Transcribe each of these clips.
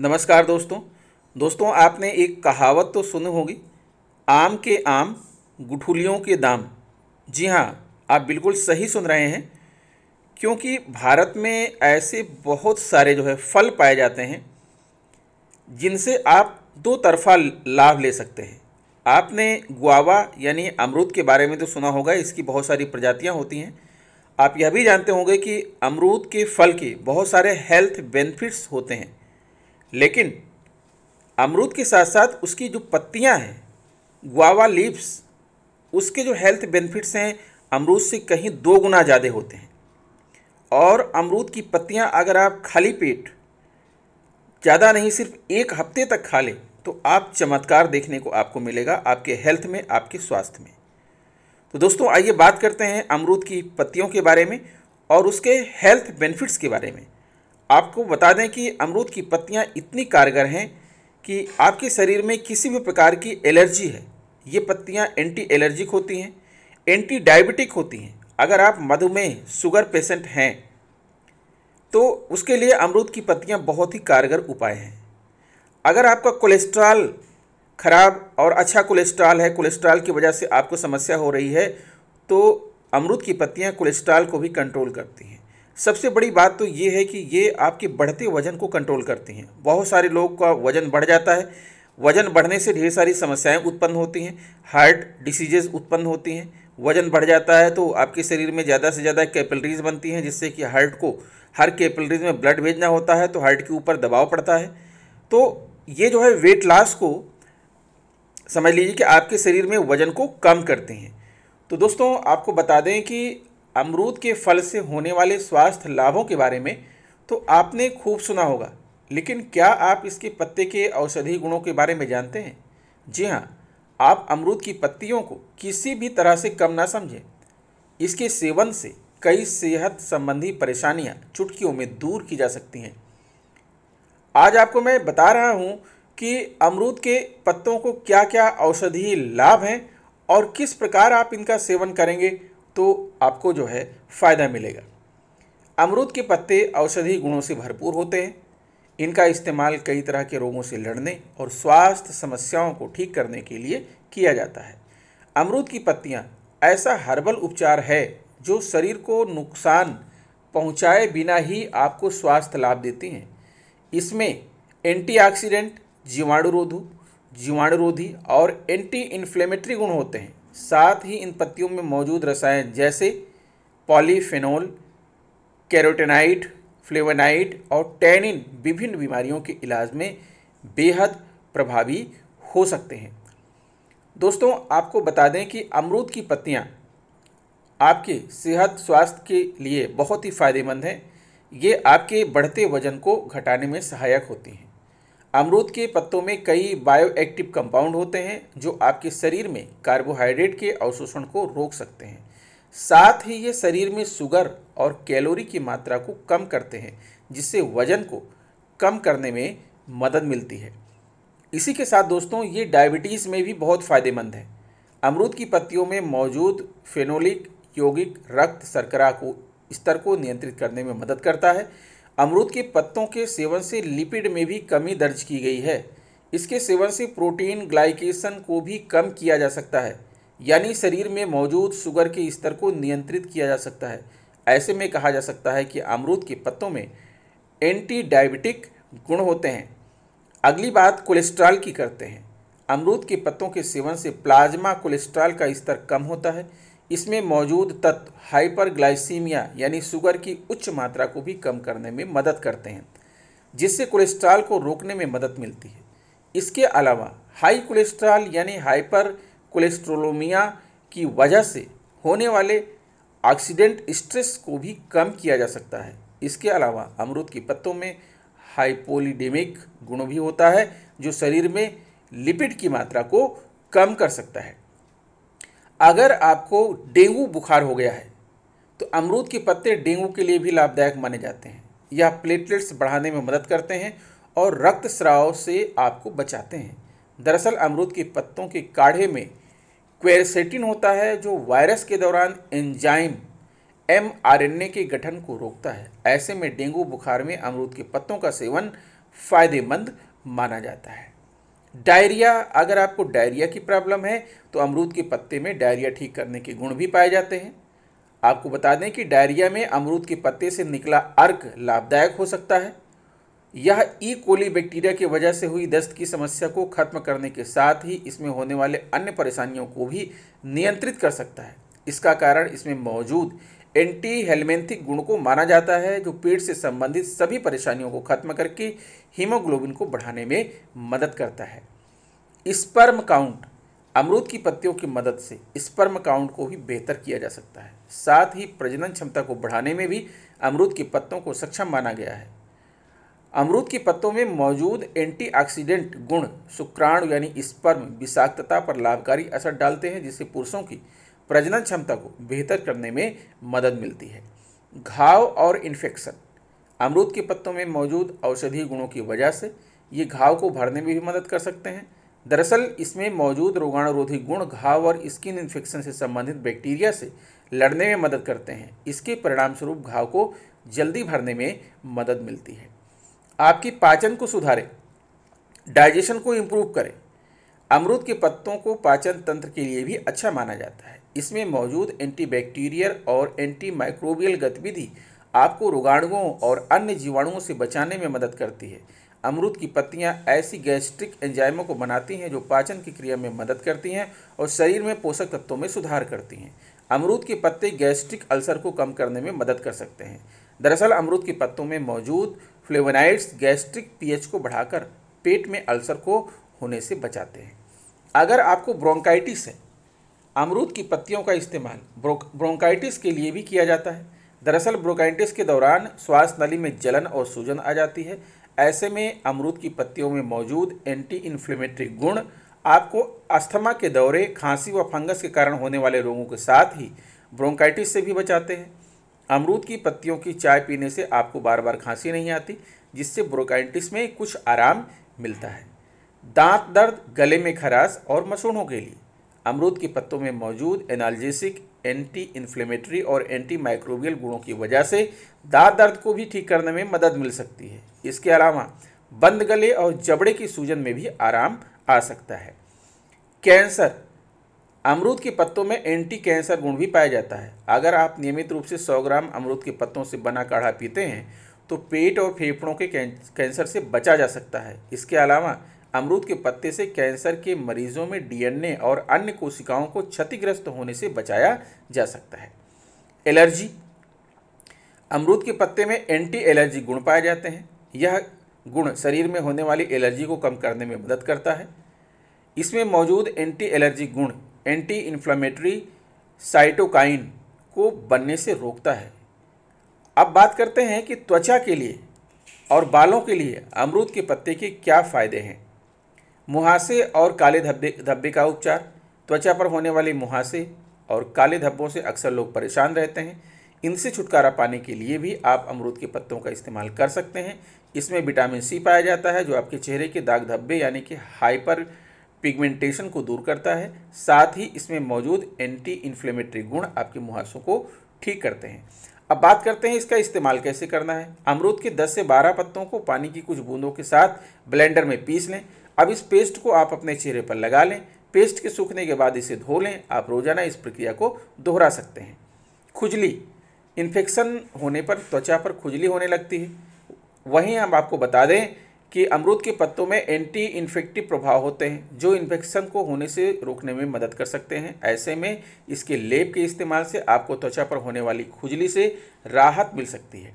नमस्कार दोस्तों दोस्तों आपने एक कहावत तो सुनी होगी आम के आम गुठुलियों के दाम जी हाँ आप बिल्कुल सही सुन रहे हैं क्योंकि भारत में ऐसे बहुत सारे जो है फल पाए जाते हैं जिनसे आप दो तरफा लाभ ले सकते हैं आपने गुआवा यानी अमरूद के बारे में तो सुना होगा इसकी बहुत सारी प्रजातियाँ होती हैं आप यह भी जानते होंगे कि अमरूद के फल के बहुत सारे हेल्थ बेनिफिट्स होते हैं लेकिन अमरूद के साथ साथ उसकी जो पत्तियां हैं गुआवा लीव्स उसके जो हेल्थ बेनिफिट्स हैं अमरूद से कहीं दो गुना ज़्यादा होते हैं और अमरूद की पत्तियां अगर आप खाली पेट ज़्यादा नहीं सिर्फ एक हफ्ते तक खा लें तो आप चमत्कार देखने को आपको मिलेगा आपके हेल्थ में आपके स्वास्थ्य में तो दोस्तों आइए बात करते हैं अमरूद की पत्तियों के बारे में और उसके हेल्थ बेनिफिट्स के बारे में आपको बता दें कि अमरूद की पत्तियाँ इतनी कारगर हैं कि आपके शरीर में किसी भी प्रकार की एलर्जी है ये पत्तियाँ एंटी एलर्जिक होती हैं एंटी डायबिटिक होती हैं अगर आप मधुमेह शुगर पेशेंट हैं तो उसके लिए अमरूद की पत्तियाँ बहुत ही कारगर उपाय हैं अगर आपका कोलेस्ट्रॉल खराब और अच्छा कोलेस्ट्रॉल है कोलेस्ट्रॉल की वजह से आपको समस्या हो रही है तो अमरूद की पत्तियाँ कोलेस्ट्रॉल को भी कंट्रोल करती हैं सबसे बड़ी बात तो ये है कि ये आपके बढ़ते वजन को कंट्रोल करती हैं बहुत सारे लोगों का वजन बढ़ जाता है वजन बढ़ने से ढेर सारी समस्याएं उत्पन्न होती हैं हार्ट डिसीजेज उत्पन्न होती हैं वजन बढ़ जाता है तो आपके शरीर में ज़्यादा से ज़्यादा कैपलरीज बनती हैं जिससे कि हार्ट को हर कैपलरीज में ब्लड भेजना होता है तो हार्ट के ऊपर दबाव पड़ता है तो ये जो है वेट लॉस को समझ लीजिए कि आपके शरीर में वजन को कम करते हैं तो दोस्तों आपको बता दें कि अमरूद के फल से होने वाले स्वास्थ्य लाभों के बारे में तो आपने खूब सुना होगा लेकिन क्या आप इसके पत्ते के औषधि गुणों के बारे में जानते हैं जी हाँ आप अमरूद की पत्तियों को किसी भी तरह से कम ना समझें इसके सेवन से कई सेहत संबंधी परेशानियां चुटकियों में दूर की जा सकती हैं आज आपको मैं बता रहा हूं कि अमरूद के पत्तों को क्या क्या औषधीय लाभ हैं और किस प्रकार आप इनका सेवन करेंगे तो आपको जो है फ़ायदा मिलेगा अमरूद के पत्ते औषधि गुणों से भरपूर होते हैं इनका इस्तेमाल कई तरह के रोगों से लड़ने और स्वास्थ्य समस्याओं को ठीक करने के लिए किया जाता है अमरूद की पत्तियाँ ऐसा हर्बल उपचार है जो शरीर को नुकसान पहुँचाए बिना ही आपको स्वास्थ्य लाभ देती हैं इसमें एंटीऑक्सीडेंट जीवाणुरोधु जीवाणुरोधी और एंटी इन्फ्लेमेटरी गुण होते हैं साथ ही इन पत्तियों में मौजूद रसायन जैसे पॉलीफेनोल कैरोटेनाइट फ्लेवनाइड और टैनिन विभिन्न बीमारियों के इलाज में बेहद प्रभावी हो सकते हैं दोस्तों आपको बता दें कि अमरूद की पत्तियां आपके सेहत स्वास्थ्य के लिए बहुत ही फ़ायदेमंद हैं ये आपके बढ़ते वजन को घटाने में सहायक होती हैं अमरूद के पत्तों में कई बायोएक्टिव कंपाउंड होते हैं जो आपके शरीर में कार्बोहाइड्रेट के अवशोषण को रोक सकते हैं साथ ही ये शरीर में शुगर और कैलोरी की मात्रा को कम करते हैं जिससे वजन को कम करने में मदद मिलती है इसी के साथ दोस्तों ये डायबिटीज़ में भी बहुत फ़ायदेमंद है अमरूद की पत्तियों में मौजूद फेनोलिक यौगिक रक्त शर्करा को स्तर को नियंत्रित करने में मदद करता है अमरूद के पत्तों के सेवन से लिपिड में भी कमी दर्ज की गई है इसके सेवन से प्रोटीन ग्लाइकेशन को भी कम किया जा सकता है यानी शरीर में मौजूद शुगर के स्तर को नियंत्रित किया जा सकता है ऐसे में कहा जा सकता है कि अमरूद के पत्तों में एंटी डायबिटिक गुण होते हैं अगली बात कोलेस्ट्रॉल की करते हैं अमरूद के पत्तों के सेवन से प्लाज्मा कोलेस्ट्रॉल का स्तर कम होता है इसमें मौजूद तत्व हाइपरग्लाइसीमिया यानी शुगर की उच्च मात्रा को भी कम करने में मदद करते हैं जिससे कोलेस्ट्रॉल को रोकने में मदद मिलती है इसके अलावा हाई कोलेस्ट्रॉल यानी हाइपर कोलेस्ट्रोलोमिया की वजह से होने वाले ऑक्सीडेंट स्ट्रेस को भी कम किया जा सकता है इसके अलावा अमरूद के पत्तों में हाइपोलीडेमिक गुण भी होता है जो शरीर में लिपिड की मात्रा को कम कर सकता है अगर आपको डेंगू बुखार हो गया है तो अमरूद के पत्ते डेंगू के लिए भी लाभदायक माने जाते हैं यह प्लेटलेट्स बढ़ाने में मदद करते हैं और रक्त स्राव से आपको बचाते हैं दरअसल अमरूद के पत्तों के काढ़े में क्वेरसेटिन होता है जो वायरस के दौरान एंजाइम एम के गठन को रोकता है ऐसे में डेंगू बुखार में अमरूद के पत्तों का सेवन फ़ायदेमंद माना जाता है डायरिया अगर आपको डायरिया की प्रॉब्लम है तो अमरूद के पत्ते में डायरिया ठीक करने के गुण भी पाए जाते हैं आपको बता दें कि डायरिया में अमरूद के पत्ते से निकला अर्क लाभदायक हो सकता है यह ई कोली बैक्टीरिया की वजह से हुई दस्त की समस्या को खत्म करने के साथ ही इसमें होने वाले अन्य परेशानियों को भी नियंत्रित कर सकता है इसका कारण इसमें मौजूद एंटी हेलमेंथिक गुण को माना जाता है जो पेट से संबंधित सभी परेशानियों को खत्म करके हीमोग्लोबिन को बढ़ाने में मदद करता है स्पर्म काउंट अमरूद की पत्तियों की मदद से स्पर्म काउंट को भी बेहतर किया जा सकता है साथ ही प्रजनन क्षमता को बढ़ाने में भी अमरूद की पत्तों को सक्षम माना गया है अमरूद के पत्तों में मौजूद एंटीऑक्सीडेंट गुण शुक्राणु यानी स्पर्म विषाक्तता पर लाभकारी असर डालते हैं जिससे पुरुषों की प्रजनन क्षमता को बेहतर करने में मदद मिलती है घाव और इन्फेक्शन अमरूद के पत्तों में मौजूद औषधीय गुणों की वजह से ये घाव को भरने में भी मदद कर सकते हैं दरअसल इसमें मौजूद रोगाणुरोधी गुण घाव और स्किन इन्फेक्शन से संबंधित बैक्टीरिया से लड़ने में मदद करते हैं इसके परिणामस्वरूप घाव को जल्दी भरने में मदद मिलती है आपकी पाचन को सुधारें डाइजेशन को इम्प्रूव करें अमरूद के पत्तों को पाचन तंत्र के लिए भी अच्छा माना जाता है इसमें मौजूद एंटीबैक्टीरियल और एंटी माइक्रोबियल गतिविधि आपको रोगाणुओं और अन्य जीवाणुओं से बचाने में मदद करती है अमरूद की पत्तियां ऐसी गैस्ट्रिक एंजाइमों को बनाती हैं जो पाचन की क्रिया में मदद करती हैं और शरीर में पोषक तत्वों में सुधार करती हैं अमरूद के पत्ते गैस्ट्रिक अल्सर को कम करने में मदद कर सकते हैं दरअसल अमरूद के पत्तों में मौजूद फ्लेवनाइड्स गैस्ट्रिक पीएच को बढ़ाकर पेट में अल्सर को होने से बचाते हैं अगर आपको ब्रोंकाइटिस है अमरूद की पत्तियों का इस्तेमाल ब्रोंकाइटिस के लिए भी किया जाता है दरअसल ब्रोंकाइटिस के दौरान श्वास नली में जलन और सूजन आ जाती है ऐसे में अमरूद की पत्तियों में मौजूद एंटी इन्फ्लेमेटरी गुण आपको अस्थमा के दौरे खांसी व फंगस के कारण होने वाले रोगों के साथ ही ब्रोंकाइटिस से भी बचाते हैं अमरूद की पत्तियों की चाय पीने से आपको बार बार खांसी नहीं आती जिससे ब्रोंकाइटिस में कुछ आराम मिलता है दांत दर्द गले में खराश और मसूड़ों के लिए अमरूद के पत्तों में मौजूद एनाल्जेसिक एंटी इन्फ्लेमेटरी और एंटी माइक्रोबियल गुणों की वजह से दाँत दर्द को भी ठीक करने में मदद मिल सकती है इसके अलावा बंद गले और जबड़े की सूजन में भी आराम आ सकता है कैंसर अमरूद के पत्तों में एंटी कैंसर गुण भी पाया जाता है अगर आप नियमित रूप से 100 ग्राम अमरूद के पत्तों से बना काढ़ा पीते हैं तो पेट और फेफड़ों के कैंसर से बचा जा सकता है इसके अलावा अमरूद के पत्ते से कैंसर के मरीजों में डीएनए और अन्य कोशिकाओं को क्षतिग्रस्त होने से बचाया जा सकता है एलर्जी अमरूद के पत्ते में एंटी एलर्जी गुण पाए जाते हैं यह गुण शरीर में होने वाली एलर्जी को कम करने में मदद करता है इसमें मौजूद एंटी एलर्जी गुण एंटी इन्फ्लामेटरी साइटोकाइन को बनने से रोकता है अब बात करते हैं कि त्वचा के लिए और बालों के लिए अमरूद के पत्ते के क्या फ़ायदे हैं मुहासे और काले धब्बे धब्बे का उपचार त्वचा पर होने वाले मुहासे और काले धब्बों से अक्सर लोग परेशान रहते हैं इनसे छुटकारा पाने के लिए भी आप अमरूद के पत्तों का इस्तेमाल कर सकते हैं इसमें विटामिन सी पाया जाता है जो आपके चेहरे के दाग धब्बे यानी कि हाइपर पिगमेंटेशन को दूर करता है साथ ही इसमें मौजूद एंटी इन्फ्लेमेटरी गुण आपके मुहासों को ठीक करते हैं अब बात करते हैं इसका इस्तेमाल कैसे करना है अमरूद के 10 से 12 पत्तों को पानी की कुछ बूंदों के साथ ब्लेंडर में पीस लें अब इस पेस्ट को आप अपने चेहरे पर लगा लें पेस्ट के सूखने के बाद इसे धो लें आप रोज़ाना इस प्रक्रिया को दोहरा सकते हैं खुजली इन्फेक्शन होने पर त्वचा पर खुजली होने लगती है वहीं हम आपको बता दें कि अमरूद के पत्तों में एंटी इन्फेक्टिव प्रभाव होते हैं जो इन्फेक्शन को होने से रोकने में मदद कर सकते हैं ऐसे में इसके लेप के इस्तेमाल से आपको त्वचा पर होने वाली खुजली से राहत मिल सकती है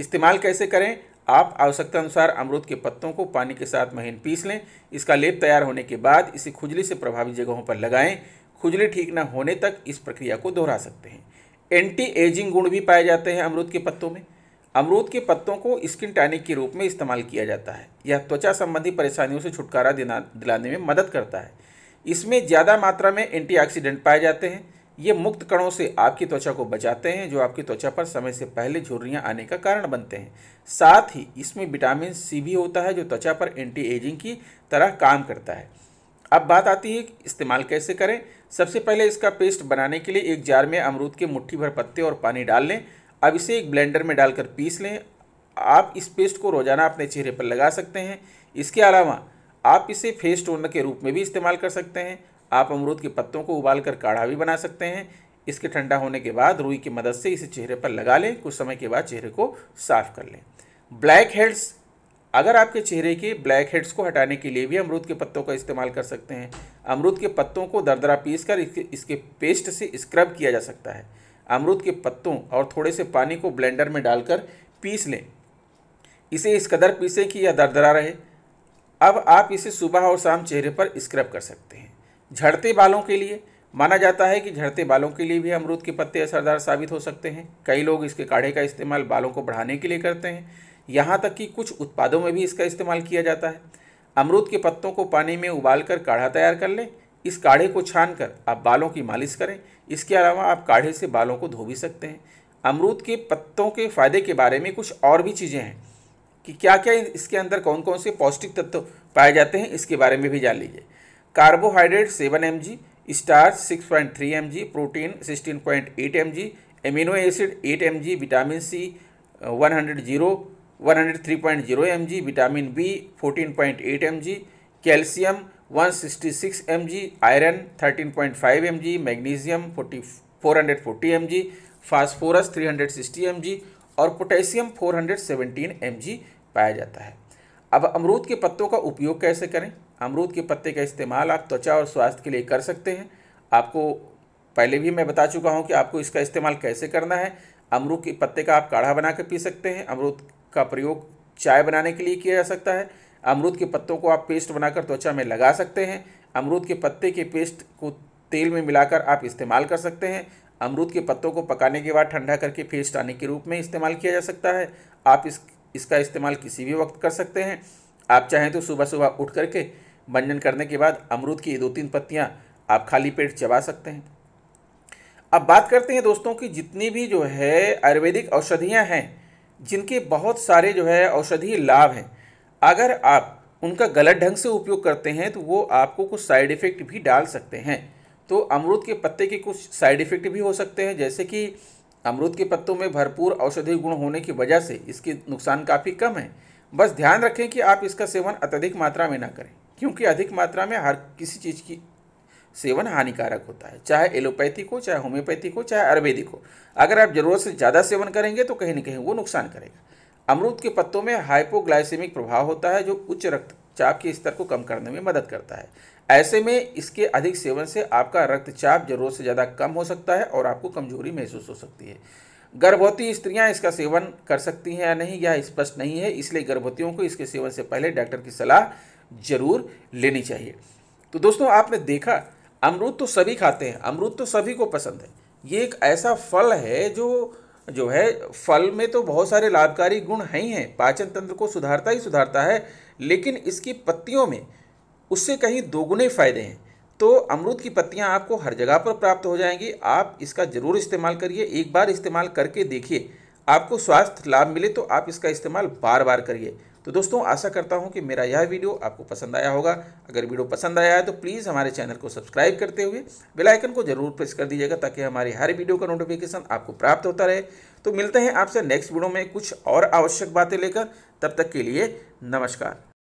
इस्तेमाल कैसे करें आप आवश्यकता अनुसार अमरूद के पत्तों को पानी के साथ महीन पीस लें इसका लेप तैयार होने के बाद इसे खुजली से प्रभावित जगहों पर लगाएं खुजली ठीक न होने तक इस प्रक्रिया को दोहरा सकते हैं एंटी एजिंग गुण भी पाए जाते हैं अमरूद के पत्तों में अमरूद के पत्तों को स्किन टैनिक के रूप में इस्तेमाल किया जाता है यह त्वचा संबंधी परेशानियों से छुटकारा दिलाने में मदद करता है इसमें ज़्यादा मात्रा में एंटीऑक्सीडेंट पाए जाते हैं ये मुक्त कणों से आपकी त्वचा को बचाते हैं जो आपकी त्वचा पर समय से पहले झुर्रियाँ आने का कारण बनते हैं साथ ही इसमें विटामिन सी भी होता है जो त्वचा पर एंटी एजिंग की तरह काम करता है अब बात आती है इस्तेमाल कैसे करें सबसे पहले इसका पेस्ट बनाने के लिए एक जार में अमरूद के मुट्ठी भर पत्ते और पानी डाल लें अब इसे एक ब्लेंडर में डालकर पीस लें आप इस पेस्ट को रोज़ाना अपने चेहरे पर लगा सकते हैं इसके अलावा आप इसे फेस टोनर के रूप में भी इस्तेमाल कर सकते हैं आप अमरूद के पत्तों को उबाल कर काढ़ा भी बना सकते हैं इसके ठंडा होने के बाद रुई की मदद से इसे चेहरे पर लगा लें कुछ समय के बाद चेहरे को साफ कर लें ब्लैक हेड्स अगर आपके चेहरे के ब्लैक हेड्स को हटाने के लिए भी अमरूद के पत्तों का इस्तेमाल कर सकते हैं अमरूद के पत्तों को दरदरा पीस कर इसके इसके पेस्ट से स्क्रब किया जा सकता है अमरूद के पत्तों और थोड़े से पानी को ब्लेंडर में डालकर पीस लें इसे इस कदर पीसें कि यह दरदरा रहे अब आप इसे सुबह और शाम चेहरे पर स्क्रब कर सकते हैं झड़ते बालों के लिए माना जाता है कि झड़ते बालों के लिए भी अमरूद के पत्ते असरदार साबित हो सकते हैं कई लोग इसके काढ़े का इस्तेमाल बालों को बढ़ाने के लिए करते हैं यहाँ तक कि कुछ उत्पादों में भी इसका इस्तेमाल किया जाता है अमरूद के पत्तों को पानी में उबाल कर काढ़ा तैयार कर लें इस काढ़े को छान कर आप बालों की मालिश करें इसके अलावा आप काढ़े से बालों को धो भी सकते हैं अमरूद के पत्तों के फ़ायदे के बारे में कुछ और भी चीज़ें हैं कि क्या क्या इसके अंदर कौन कौन से पौष्टिक तत्व पाए जाते हैं इसके बारे में भी जान लीजिए carbohydrate seven M G starch six point three M G protein sixteen point eight M G amino acid eight M G vitamin C one hundred zero one hundred three point zero M G vitamin B fourteen point eight M G calcium one sixty six M G iron thirteen point five M G magnesium forty four hundred forty M G phosphorus three hundred sixty M G और potassium four hundred seventeen M G पाया जाता है अब अमरूद के पत्तों का उपयोग कैसे करें अमरूद के पत्ते का इस्तेमाल आप त्वचा और स्वास्थ्य के लिए कर सकते हैं आपको पहले भी मैं बता चुका हूँ कि आपको इसका इस्तेमाल कैसे करना है अमरूद के पत्ते का आप काढ़ा बना पी सकते हैं अमरूद का प्रयोग चाय बनाने के लिए किया जा सकता है अमरूद के पत्तों को आप पेस्ट बनाकर त्वचा में लगा सकते हैं अमरूद के पत्ते के पेस्ट को तेल में मिलाकर आप इस्तेमाल कर सकते हैं अमरूद के पत्तों को पकाने के बाद ठंडा करके पेस्ट आने के रूप में इस्तेमाल किया जा सकता है आप इस इसका इस्तेमाल किसी भी वक्त कर सकते हैं आप चाहें तो सुबह सुबह उठ करके मंजन करने के बाद अमरूद की दो तीन पत्तियाँ आप खाली पेट चबा सकते हैं अब बात करते हैं दोस्तों की जितनी भी जो है आयुर्वेदिक औषधियाँ हैं जिनके बहुत सारे जो है औषधि लाभ हैं अगर आप उनका गलत ढंग से उपयोग करते हैं तो वो आपको कुछ साइड इफ़ेक्ट भी डाल सकते हैं तो अमरूद के पत्ते के कुछ साइड इफ़ेक्ट भी हो सकते हैं जैसे कि अमरूद के पत्तों में भरपूर औषधीय गुण होने की वजह से इसके नुकसान काफ़ी कम है बस ध्यान रखें कि आप इसका सेवन अत्यधिक मात्रा में ना करें क्योंकि अधिक मात्रा में हर किसी चीज़ की सेवन हानिकारक होता है चाहे एलोपैथिक हो चाहे होम्योपैथिक हो चाहे आयुर्वेदिक हो अगर आप ज़रूरत से ज़्यादा सेवन करेंगे तो कहीं ना कहीं वो नुकसान करेगा अमरूद के पत्तों में हाइपोग्लाइसेमिक प्रभाव होता है जो उच्च रक्तचाप के स्तर को कम करने में मदद करता है ऐसे में इसके अधिक सेवन से आपका रक्तचाप जरूरत से ज़्यादा कम हो सकता है और आपको कमजोरी महसूस हो सकती है गर्भवती स्त्रियां इसका सेवन कर सकती हैं या नहीं यह स्पष्ट नहीं है इसलिए गर्भवतियों को इसके सेवन से पहले डॉक्टर की सलाह ज़रूर लेनी चाहिए तो दोस्तों आपने देखा अमरूद तो सभी खाते हैं अमरूद तो सभी को पसंद है ये एक ऐसा फल है जो जो है फल में तो बहुत सारे लाभकारी गुण हैं ही हैं पाचन तंत्र को सुधारता ही सुधारता है लेकिन इसकी पत्तियों में उससे कहीं दोगुने फ़ायदे हैं तो अमरूद की पत्तियां आपको हर जगह पर प्राप्त हो जाएंगी आप इसका ज़रूर इस्तेमाल करिए एक बार इस्तेमाल करके देखिए आपको स्वास्थ्य लाभ मिले तो आप इसका इस्तेमाल बार बार करिए तो दोस्तों आशा करता हूँ कि मेरा यह वीडियो आपको पसंद आया होगा अगर वीडियो पसंद आया है तो प्लीज़ हमारे चैनल को सब्सक्राइब करते हुए बेलाइकन को जरूर प्रेस कर दीजिएगा ताकि हमारी हर वीडियो का नोटिफिकेशन आपको प्राप्त होता रहे तो मिलते हैं आपसे नेक्स्ट वीडियो में कुछ और आवश्यक बातें लेकर तब तक के लिए नमस्कार